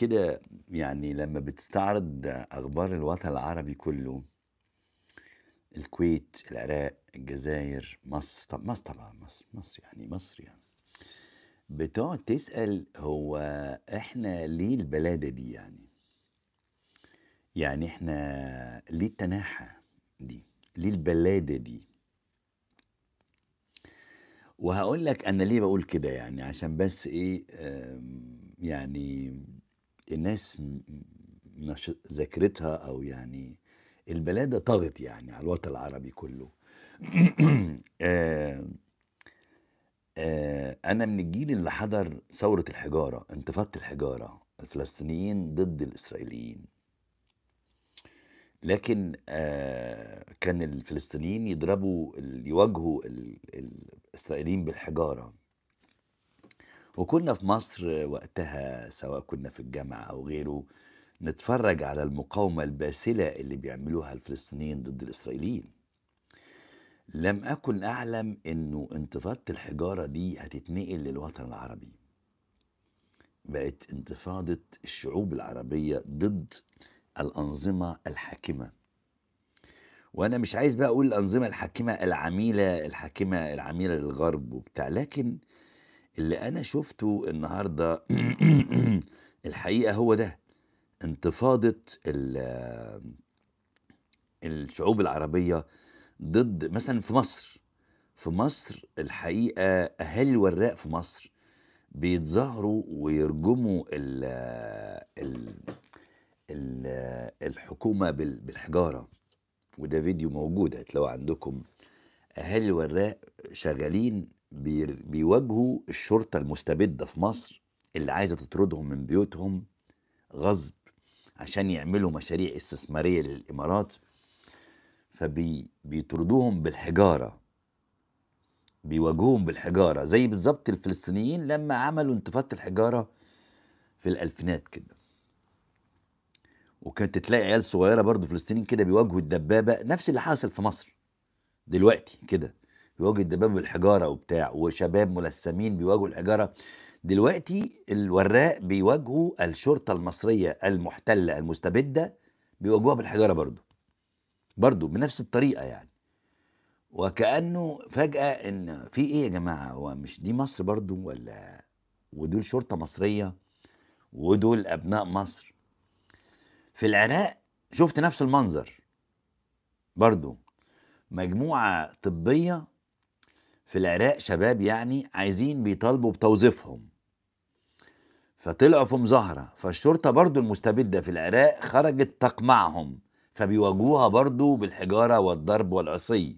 كده يعني لما بتستعرض اخبار الوطن العربي كله الكويت العراق الجزائر مصر طب مصر طبعا مصر مصر يعني مصر يعني بتقعد تسال هو احنا ليه البلاده دي يعني يعني احنا ليه التناحى دي ليه البلاده دي وهقول لك انا ليه بقول كده يعني عشان بس ايه يعني الناس ذاكرتها او يعني البلاده طغت يعني على الوطن العربي كله آه آه انا من الجيل اللي حضر ثوره الحجاره انتفاضه الحجاره الفلسطينيين ضد الاسرائيليين لكن آه كان الفلسطينيين يضربوا يواجهوا الاسرائيليين بالحجاره وكنا في مصر وقتها سواء كنا في الجامعة أو غيره نتفرج على المقاومة الباسلة اللي بيعملوها الفلسطينيين ضد الإسرائيليين لم أكن أعلم أنه انتفاضة الحجارة دي هتتنقل للوطن العربي بقت انتفاضة الشعوب العربية ضد الأنظمة الحاكمة وأنا مش عايز بقى أقول الأنظمة الحاكمة العميلة الحاكمة العميلة للغرب وبتاع لكن اللي أنا شفته النهاردة الحقيقة هو ده انتفاضة الشعوب العربية ضد مثلا في مصر في مصر الحقيقة أهالي الوراق في مصر بيتظاهروا ويرجموا الـ الـ الـ الحكومة بالحجارة وده فيديو موجود هتلاقوه عندكم أهالي الوراق شغالين بيواجهوا الشرطة المستبدة في مصر اللي عايزة تطردهم من بيوتهم غصب عشان يعملوا مشاريع استثمارية للإمارات فبيطردوهم بالحجارة بيواجهوهم بالحجارة زي بالظبط الفلسطينيين لما عملوا انتفاضة الحجارة في الألفينات كده وكانت تلاقي عيال صغيرة برضو فلسطينيين كده بيواجهوا الدبابة نفس اللي حاصل في مصر دلوقتي كده بيواجه الدباب بالحجاره وبتاع وشباب ملثمين بيواجهوا الحجاره دلوقتي الوراق بيواجهوا الشرطه المصريه المحتله المستبده بيواجهوها بالحجاره برضه برضه بنفس الطريقه يعني وكانه فجاه ان في ايه يا جماعه هو مش دي مصر برضه ولا ودول شرطه مصريه ودول ابناء مصر في العراق شفت نفس المنظر برضو مجموعة طبية في العراق شباب يعني عايزين بيطالبوا بتوظيفهم فطلعوا في مظاهرة فالشرطة برضو المستبدة في العراق خرجت تقمعهم فبيواجهوها برضو بالحجارة والضرب والعصي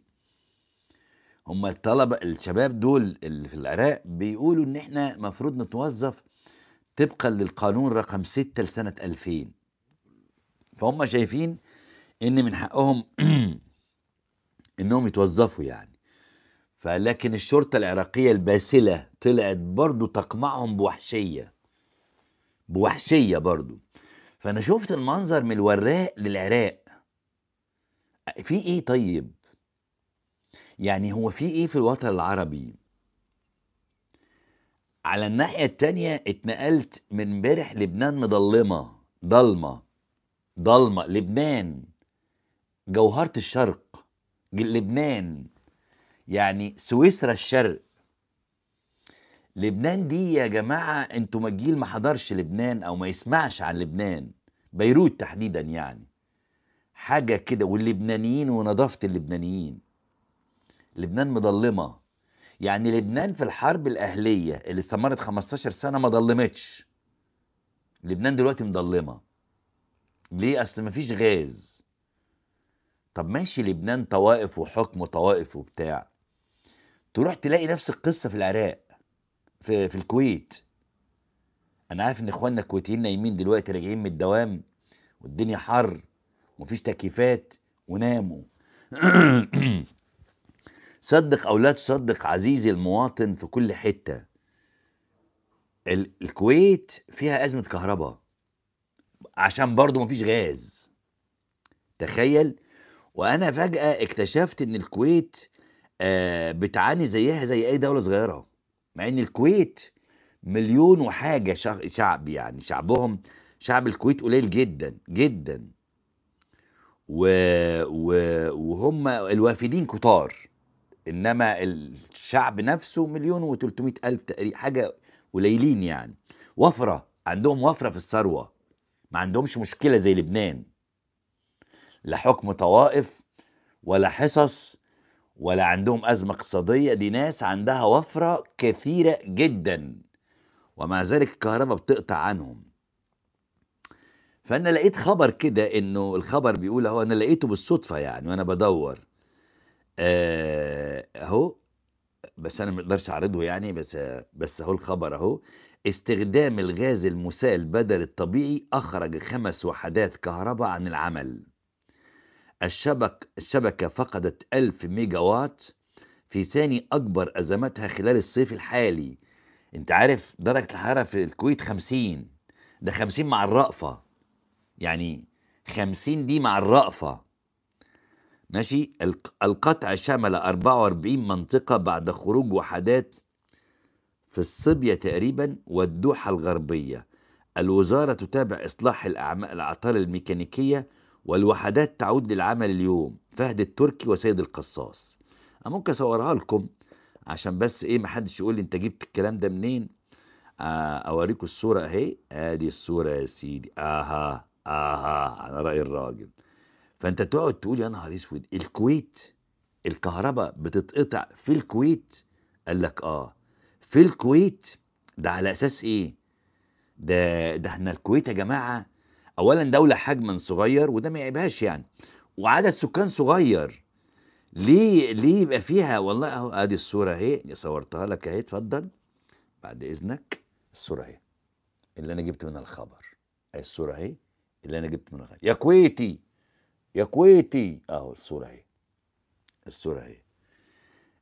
هم الطلبة الشباب دول اللي في العراق بيقولوا ان احنا مفروض نتوظف طبقا للقانون رقم 6 لسنة 2000 فهم شايفين ان من حقهم انهم يتوظفوا يعني فلكن الشرطة العراقية الباسلة طلعت برضو تقمعهم بوحشية بوحشية برضو فأنا شفت المنظر من الوراق للعراق في إيه طيب يعني هو في إيه في الوطن العربي على الناحية التانية اتنقلت من امبارح لبنان مضلمة ضلمة ضلمة لبنان جوهرة الشرق لبنان يعني سويسرا الشرق لبنان دي يا جماعة انتوا ما الجيل ما حضرش لبنان او ما يسمعش عن لبنان بيروت تحديدا يعني حاجة كده واللبنانيين ونظافة اللبنانيين لبنان مضلمة يعني لبنان في الحرب الأهلية اللي استمرت 15 سنة ما ضلمتش لبنان دلوقتي مضلمة ليه أصل ما فيش غاز طب ماشي لبنان طوائف وحكم طوائف وبتاع تروح تلاقي نفس القصه في العراق في, في الكويت انا عارف ان اخواننا الكويتيين نايمين دلوقتي راجعين من الدوام والدنيا حر ومفيش تكييفات وناموا صدق او لا تصدق عزيزي المواطن في كل حته الكويت فيها ازمه كهرباء عشان برضه مفيش غاز تخيل وانا فجاه اكتشفت ان الكويت آه، بتعاني زيها زي اي دوله صغيره مع ان الكويت مليون وحاجه شعب يعني شعبهم شعب الكويت قليل جدا جدا و... و... وهم الوافدين كتار انما الشعب نفسه مليون و الف تقريبا حاجه قليلين يعني وفره عندهم وفره في الثروه ما عندهمش مشكله زي لبنان لا حكم طوائف ولا حصص ولا عندهم أزمة اقتصادية دي ناس عندها وفرة كثيرة جدا ومع ذلك الكهرباء بتقطع عنهم فأنا لقيت خبر كده إنه الخبر بيقول هو أنا لقيته بالصدفة يعني وأنا بدور آه، أهو بس أنا مقدرش أعرضه يعني بس بس أهو الخبر أهو استخدام الغاز المسال بدل الطبيعي أخرج خمس وحدات كهرباء عن العمل الشبك الشبكة فقدت ألف ميجا وات في ثاني أكبر أزمتها خلال الصيف الحالي أنت عارف درجة الحرارة في الكويت خمسين ده خمسين مع الرأفة يعني خمسين دي مع الرأفة ماشي القطع شمل 44 منطقة بعد خروج وحدات في الصبية تقريبا والدوحة الغربية الوزارة تتابع إصلاح الأعمال الأعطال الميكانيكية والوحدات تعود للعمل اليوم فهد التركي وسيد القصاص انا ممكن اصورها لكم عشان بس ايه ما حدش يقول لي انت جبت الكلام ده منين آه اوريكم الصوره اهي ادي الصوره يا سيدي اها اها على راي الراجل فانت تقعد تقول يا نهار اسود الكويت الكهرباء بتتقطع في الكويت قال لك اه في الكويت ده على اساس ايه ده ده احنا الكويت يا جماعه اولا دوله حجما صغير وده ما يعيبهاش يعني وعدد سكان صغير ليه ليه يبقى فيها والله اهو ادي الصوره اهي صورتها لك اهي اتفضل بعد اذنك الصوره اهي اللي انا جبت منها الخبر اهي الصوره اهي اللي انا جبت منها يا كويتي يا كويتي اهو الصوره اهي الصوره اهي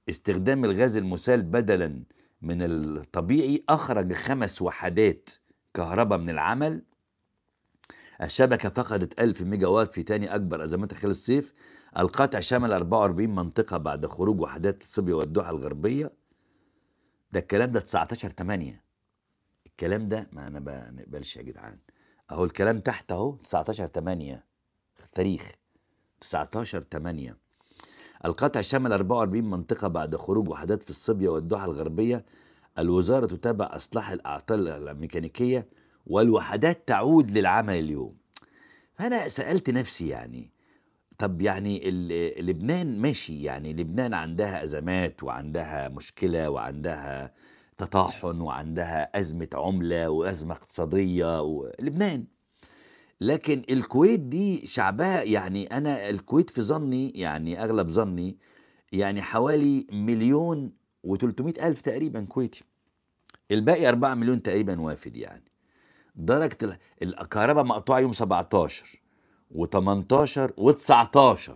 استخدام الغاز المسال بدلا من الطبيعي اخرج خمس وحدات كهرباء من العمل الشبكة فقدت 1000 ميجا وات في ثاني أكبر أزمتها خلال الصيف القطع شمل 44 منطقة بعد خروج وحدات الصبية والدوحة الغربية ده الكلام ده 19 8 الكلام ده ما أنا بنقبلش يا جدعان أهو الكلام تحت أهو 19 8 تاريخ 19 8 القطع شمل 44 منطقة بعد خروج وحدات في الصبية والدوحة الغربية الوزارة تتابع أصلاح الأعطال الميكانيكية والوحدات تعود للعمل اليوم فأنا سألت نفسي يعني طب يعني لبنان ماشي يعني لبنان عندها أزمات وعندها مشكلة وعندها تطاحن وعندها أزمة عملة وأزمة اقتصادية لبنان لكن الكويت دي شعبها يعني أنا الكويت في ظني يعني أغلب ظني يعني حوالي مليون و ألف تقريبا كويتي الباقي 4 مليون تقريبا وافد يعني درجه الكهرباء مقطوعه يوم 17 و18 و19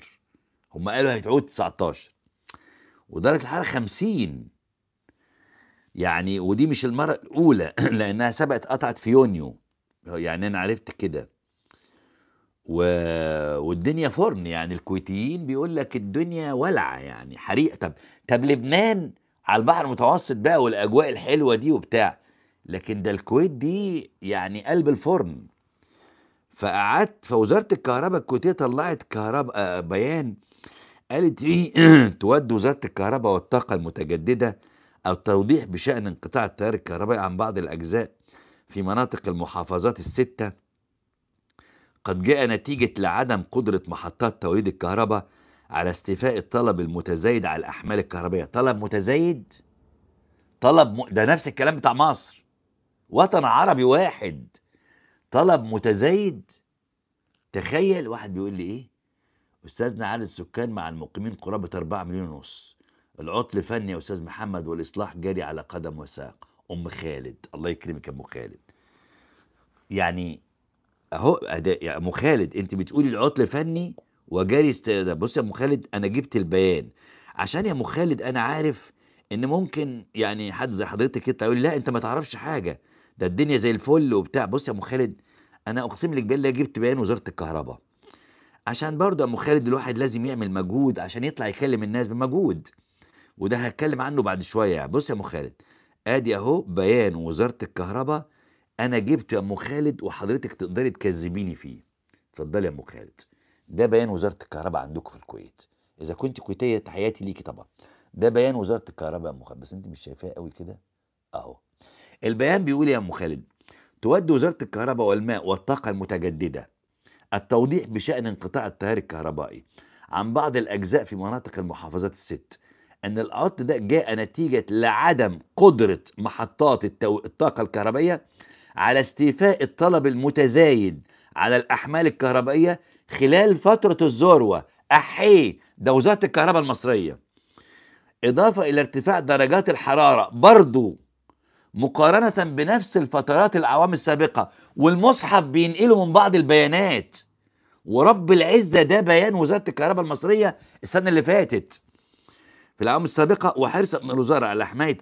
هم قالوا هيتعود 19 ودرجه الحراره 50 يعني ودي مش المره الاولى لانها سبقت قطعت في يونيو يعني انا عرفت كده و... والدنيا فرن يعني الكويتيين بيقول لك الدنيا ولعه يعني حريقه طب طب لبنان على البحر المتوسط بقى والاجواء الحلوه دي وبتاع لكن ده الكويت دي يعني قلب الفرن فقعدت فوزاره الكهرباء الكويتيه طلعت كهرباء آه، بيان قالت ايه تود وزاره الكهرباء والطاقه المتجدده او توضيح بشان انقطاع التيار الكهربائي عن بعض الاجزاء في مناطق المحافظات السته قد جاء نتيجه لعدم قدره محطات توليد الكهرباء على استيفاء الطلب المتزايد على الاحمال الكهربائيه طلب متزايد طلب م... ده نفس الكلام بتاع مصر وطن عربي واحد طلب متزايد تخيل واحد بيقول لي ايه استاذنا عدد السكان مع المقيمين قرابه 4 مليون ونص العطل فني يا استاذ محمد والاصلاح جاري على قدم وساق ام خالد الله يكرمك يا ام خالد يعني اهو يا ام خالد انت بتقولي العطل فني وجاري است... بص يا ام خالد انا جبت البيان عشان يا ام خالد انا عارف ان ممكن يعني حد زي حضرتك كده يقول لا انت ما تعرفش حاجه ده الدنيا زي الفل وبتاع بص يا ام خالد انا اقسم لك بالله جبت بيان وزاره الكهرباء عشان برضه يا ام خالد الواحد لازم يعمل مجهود عشان يطلع يكلم الناس بمجهود وده هتكلم عنه بعد شويه يعني بص يا ام خالد ادي اهو بيان وزاره الكهرباء انا جبته يا ام خالد وحضرتك تقدري تكذبيني فيه اتفضلي يا ام خالد ده بيان وزاره الكهرباء عندكم في الكويت اذا كنت كويتيه تحياتي ليكي طبعا ده بيان وزاره الكهرباء يا ام خالد بس انت مش شايفاه قوي كده اهو البيان بيقول يا ام خالد تود وزاره الكهرباء والماء والطاقه المتجدده التوضيح بشان انقطاع التيار الكهربائي عن بعض الاجزاء في مناطق المحافظات الست ان العطل ده جاء نتيجه لعدم قدره محطات التو... الطاقه الكهربائيه على استيفاء الطلب المتزايد على الاحمال الكهربائيه خلال فتره الذروه احيه ده وزاره الكهرباء المصريه اضافه الى ارتفاع درجات الحراره برضو مقارنة بنفس الفترات الأعوام السابقة والمصحف بينقله من بعض البيانات ورب العزة ده بيان وزارة الكهرباء المصرية السنة اللي فاتت في الأعوام السابقة وحرص من الوزارة على حماية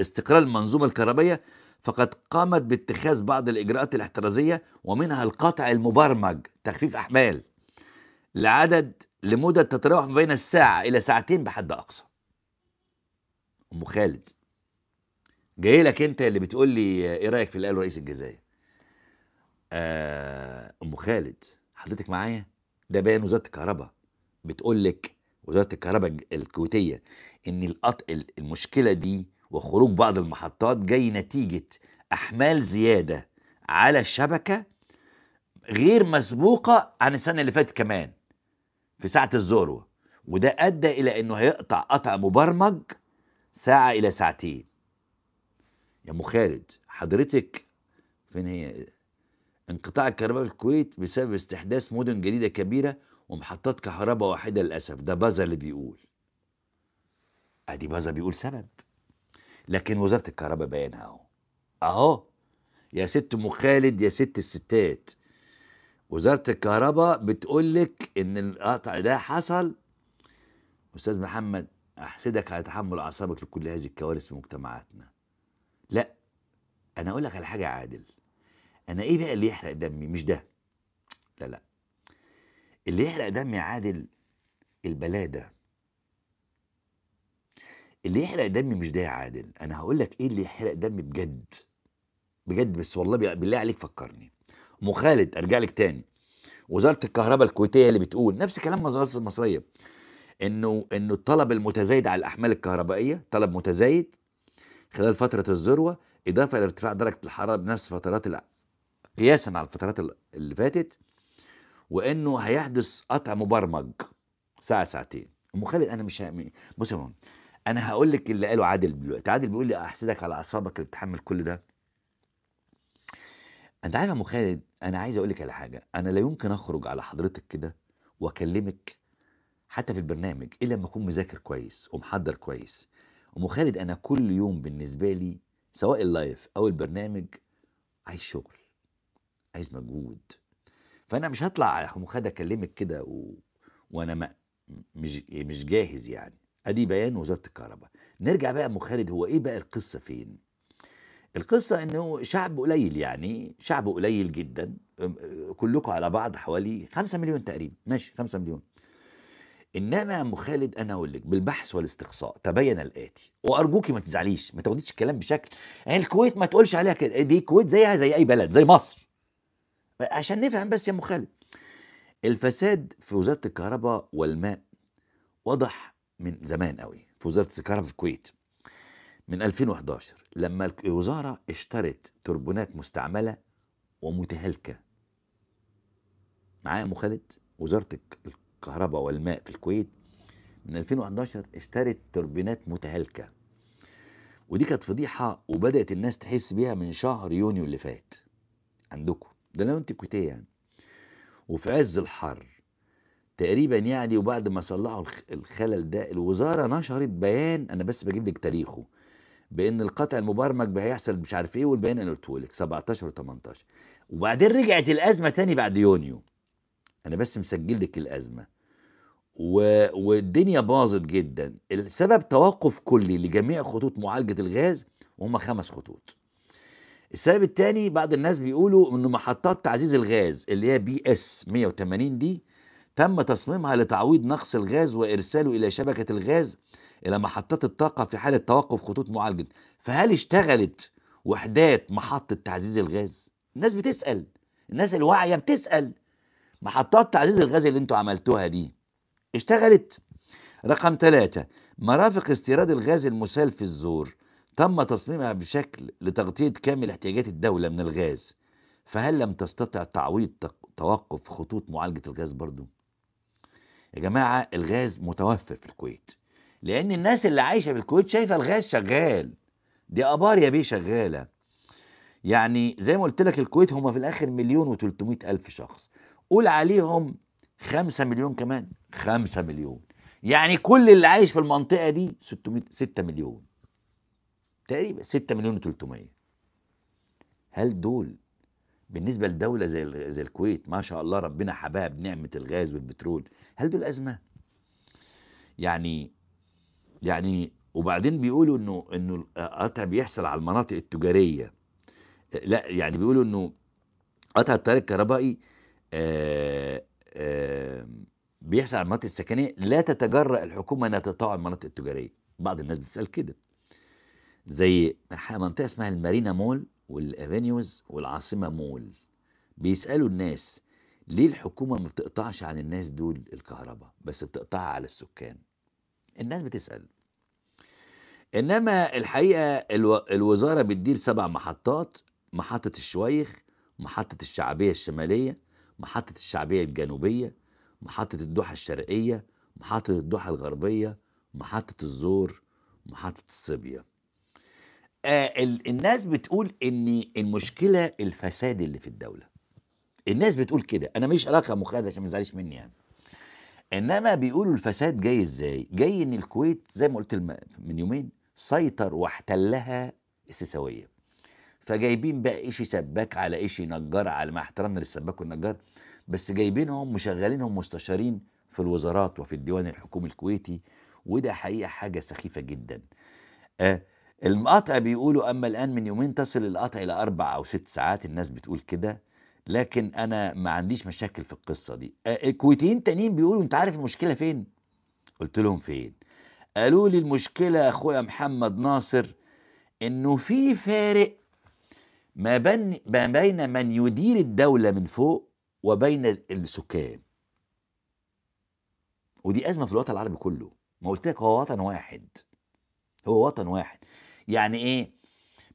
استقرار المنظومة الكهربائية فقد قامت باتخاذ بعض الإجراءات الاحترازية ومنها القطع المبرمج تخفيف أحمال لعدد لمدة تتراوح ما بين الساعة إلى ساعتين بحد أقصى أم خالد جاي لك انت اللي بتقول لي ايه رايك في اللي قاله رئيس الجزائر آه ام خالد حضرتك معايا ده بيان وزاره الكهرباء بتقول لك وزاره الكهرباء الكويتيه ان القط... المشكله دي وخروج بعض المحطات جاي نتيجه احمال زياده على الشبكه غير مسبوقه عن السنه اللي فاتت كمان في ساعه الذروه وده ادى الى انه هيقطع قطع مبرمج ساعه الى ساعتين يا ابو خالد حضرتك فين هي انقطاع الكهرباء في الكويت بسبب استحداث مدن جديده كبيره ومحطات كهرباء واحده للاسف ده بازا اللي بيقول ادي بازا بيقول سبب لكن وزاره الكهرباء بيانها اهو اهو يا ست ام خالد يا ست الستات وزاره الكهرباء بتقول لك ان القطع ده حصل استاذ محمد احسدك على تحمل اعصابك لكل هذه الكوارث في مجتمعاتنا لا انا اقول لك على حاجه عادل انا ايه بقى اللي يحرق دمي مش ده لا لا اللي يحرق دمي عادل البلاده اللي يحرق دمي مش ده يا عادل انا هقول لك ايه اللي يحرق دمي بجد بجد بس والله بالله عليك فكرني ام خالد ارجع لك تاني وزاره الكهرباء الكويتيه اللي بتقول نفس كلام وزاره المصريه انه انه الطلب المتزايد على الاحمال الكهربائيه طلب متزايد خلال فترة الذروة إضافة إلى ارتفاع درجة الحرارة بنفس فترات قياسا على الفترات اللي فاتت وإنه هيحدث قطع مبرمج ساعة ساعتين أم خالد أنا مش ه... بص يا أنا هقول لك اللي قاله عادل دلوقتي عادل بيقول لي أحسدك على أعصابك اللي بتحمل كل ده أنت عارف يا أم خالد أنا عايز أقول لك على حاجة أنا لا يمكن أخرج على حضرتك كده وأكلمك حتى في البرنامج الا لما اكون مذاكر كويس ومحضر كويس ام خالد انا كل يوم بالنسبه لي سواء اللايف او البرنامج عايز شغل عايز مجهود فانا مش هطلع يا ام خالد اكلمك كده و... وانا ما... مش مش جاهز يعني ادي بيان وزاره الكهرباء نرجع بقى ام خالد هو ايه بقى القصه فين القصة انه شعب قليل يعني شعب قليل جدا كلكم على بعض حوالي 5 مليون تقريبا ماشي 5 مليون انما يا ام خالد انا اقول لك بالبحث والاستقصاء تبين الاتي وارجوكي ما تزعليش ما تاخديش الكلام بشكل يعني الكويت ما تقولش عليها كده دي الكويت زيها زي اي بلد زي مصر عشان نفهم بس يا ام خالد الفساد في وزاره الكهرباء والماء واضح من زمان قوي في وزاره الكهرباء في الكويت من 2011 لما الوزاره اشترت توربونات مستعمله ومتهالكه معايا ام خالد وزاره الكهرباء والماء في الكويت من 2011 اشترت توربينات متهالكه ودي كانت فضيحه وبدات الناس تحس بيها من شهر يونيو اللي فات عندكم ده لو انت كويتيه يعني وفي عز الحر تقريبا يعني وبعد ما صلحوا الخلل ده الوزاره نشرت بيان انا بس بجيب لك تاريخه بان القطع المبرمج هيحصل مش عارف ايه والبيان انا قلته لك 17 و18 وبعدين رجعت الازمه تاني بعد يونيو انا بس مسجل لك الازمه و... والدنيا باظت جدا السبب توقف كلي لجميع خطوط معالجه الغاز وهم خمس خطوط السبب الثاني بعض الناس بيقولوا ان محطات تعزيز الغاز اللي هي بي اس 180 دي تم تصميمها لتعويض نقص الغاز وارساله الى شبكه الغاز الى محطات الطاقه في حاله توقف خطوط معالجه فهل اشتغلت وحدات محطه تعزيز الغاز الناس بتسال الناس الواعيه بتسال محطات تعزيز الغاز اللي انتوا عملتوها دي اشتغلت رقم ثلاثة مرافق استيراد الغاز المسال في الزور تم تصميمها بشكل لتغطية كامل احتياجات الدولة من الغاز فهل لم تستطع تعويض توقف خطوط معالجة الغاز برضو؟ يا جماعة الغاز متوفر في الكويت لأن الناس اللي عايشة في الكويت شايفة الغاز شغال دي أبار يا بيه شغالة يعني زي ما قلت لك الكويت هم في الآخر مليون وتلتمائة ألف شخص قول عليهم خمسة مليون كمان خمسة مليون يعني كل اللي عايش في المنطقة دي 600 6 مليون تقريبا 6 مليون و300 هل دول بالنسبة لدولة زي زي الكويت ما شاء الله ربنا حباها بنعمة الغاز والبترول هل دول أزمة؟ يعني يعني وبعدين بيقولوا انه انه القطع بيحصل على المناطق التجاريه لا يعني بيقولوا انه قطع التيار الكهربائي آه، آه، بيحصل على المناطق السكنيه لا تتجرأ الحكومه انها تقطع المناطق التجاريه بعض الناس بتسال كده زي منطقه اسمها المارينا مول والافينيوز والعاصمه مول بيسالوا الناس ليه الحكومه ما بتقطعش عن الناس دول الكهرباء بس بتقطعها على السكان الناس بتسال انما الحقيقه الو... الوزاره بتدير سبع محطات محطه الشويخ محطه الشعبيه الشماليه محطة الشعبية الجنوبية محطة الدوحة الشرقية محطة الدوحة الغربية محطة الزور محطة الصبية آه الناس بتقول ان المشكلة الفساد اللي في الدولة الناس بتقول كده انا مش علاقة مخادة عشان ما تزعلش مني يعني انما بيقولوا الفساد جاي ازاي جاي ان الكويت زي ما قلت من يومين سيطر واحتلها السيساويه فجايبين بقى إشي سباك على إشي نجار على ما احترمنا للسباك والنجار بس جايبينهم مشغلينهم مستشارين في الوزارات وفي الديوان الحكومي الكويتي وده حقيقة حاجة سخيفة جدا آه المقاطع بيقولوا أما الآن من يومين تصل القطع إلى أربع أو ست ساعات الناس بتقول كده لكن أنا ما عنديش مشاكل في القصة دي آه الكويتيين تانيين بيقولوا أنت عارف المشكلة فين؟ قلت لهم فين؟ قالوا لي المشكلة أخويا محمد ناصر إنه في فارق ما, بين ما بين من يدير الدولة من فوق وبين السكان ودي أزمة في الوطن العربي كله ما قلت لك هو وطن واحد هو وطن واحد يعني إيه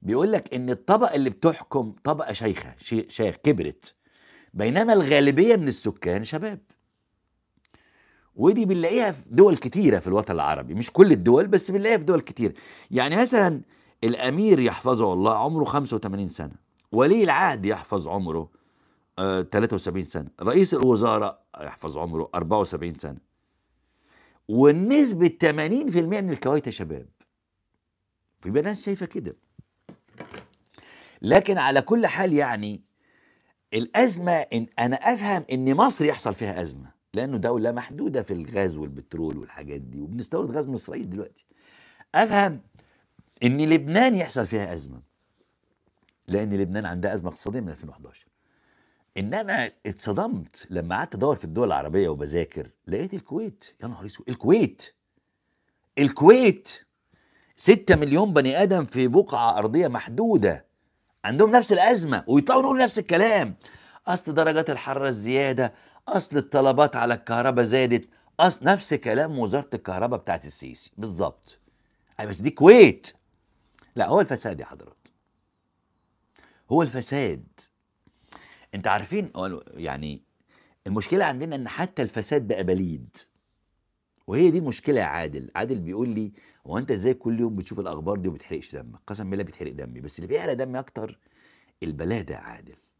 بيقول لك إن الطبقة اللي بتحكم طبقة شيخة شيخ كبرت بينما الغالبية من السكان شباب ودي بنلاقيها في دول كتيرة في الوطن العربي مش كل الدول بس بنلاقيها في دول كتير يعني مثلا الأمير يحفظه الله عمره 85 سنة ولي العهد يحفظ عمره 73 آه، سنة رئيس الوزراء يحفظ عمره 74 سنة والنسبة 80% من الكويتة شباب في ناس شايفة كده لكن على كل حال يعني الأزمة إن أنا أفهم إن مصر يحصل فيها أزمة لأنه دولة محدودة في الغاز والبترول والحاجات دي وبنستورد غاز من إسرائيل دلوقتي أفهم ان لبنان يحصل فيها ازمه لان لبنان عندها ازمه اقتصاديه من 2011 ان انا اتصدمت لما قعدت ادور في الدول العربيه وبذاكر لقيت الكويت يا نهار اسود الكويت الكويت 6 مليون بني ادم في بقعه ارضيه محدوده عندهم نفس الازمه ويطلعوا يقولوا نفس الكلام اصل درجات الحراره الزياده اصل الطلبات على الكهرباء زادت اصل نفس كلام وزاره الكهرباء بتاعت السيسي بالظبط بس دي كويت لا هو الفساد يا حضرات هو الفساد انت عارفين يعني المشكله عندنا ان حتى الفساد بقى بليد وهي دي مشكله يا عادل عادل بيقول لي هو انت ازاي كل يوم بتشوف الاخبار دي وما بتحرقش دمك قسم بالله بتحرق دمي بس اللي بيحرق دمي اكتر البلاده يا عادل